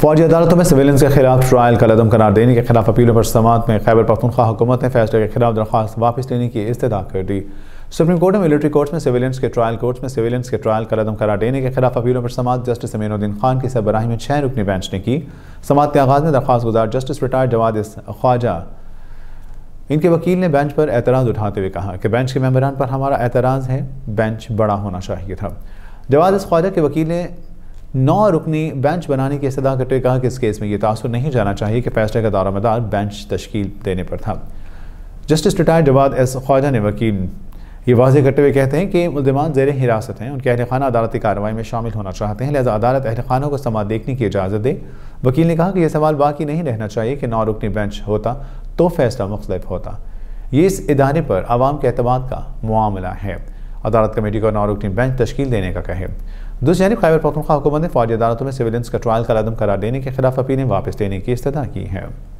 फौजी अदालतों में सिविलियंस के खिलाफ ट्रायल का लदम करार देने के खिलाफ अपीलों पर समात में खैबर पख्तनख्वा हुकूमत ने फैसले के खिलाफ दरख्वास्त वापस लेने की इस्तः कर दी सुप्रीम कोर्ट ने मिलिट्री कोर्ट में सिविलियंस के ट्रायल कोर्ट में सिविलियंस के ट्रायल का लदम करार देने के खिलाफ अपीलों पर समात जस्टिस अमीनुद्दीन खान की सरबराही में छह रुकनी बेंच ने की समात के आगाज में दरख्वास्त गुजार जस्टिस रिटायर्ड जवाद ख्वाजा इनके वकील ने बेंच पर एतराज़ उठाते हुए कहा कि बेंच के मेम्बरान पर हमारा एतराज़ है बेंच बड़ा होना चाहिए था जवाद ख्वाजा के वकील ने नौ रुकनी बेंच बनाने की इस्तः करते हुए कहा कि इस केस में यह तासर नहीं जाना चाहिए कि फैसले का दारोमदार बेंच तश्कील देने पर था justice retired Jawwad S Khawaja ने वकील ये वाजे करते हुए कहते हैं कि मुलमान जेर हिरासत हैं उनके अहल खाना अदालती कार्रवाई में शामिल होना चाहते हैं लिहाजा अदालत अहल खानों को समाज देखने की इजाज़त दे वकील ने कहा कि यह सवाल बाकी नहीं रहना चाहिए कि नौ रुकनी बेंच होता तो फैसला मुख्तफ होता ये इस इदारे पर आवाम के अतमाद का मामला है अदालत कमेटी को नौ रुकनी बेंच तश्ील देने का कहे दूसरी जानब खैबर पखनखा हुकूमत ने फौजी अदालतों में सिविलियंस का ट्रायल का अदम करार देने के खिलाफ अपीलें वापस लेने की इस्तः की हैं